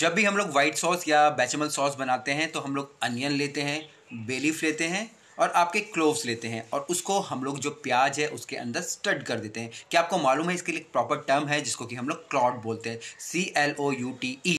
जब भी हम लोग व्हाइट सॉस या बेचमल सॉस बनाते हैं तो हम लोग अनियन लेते हैं बेलीफ लेते हैं और आपके क्लोव्स लेते हैं और उसको हम लोग जो प्याज है उसके अंदर स्टड कर देते हैं क्या आपको मालूम है इसके लिए प्रॉपर टर्म है जिसको कि हम लोग क्लॉट बोलते हैं C L O U T ई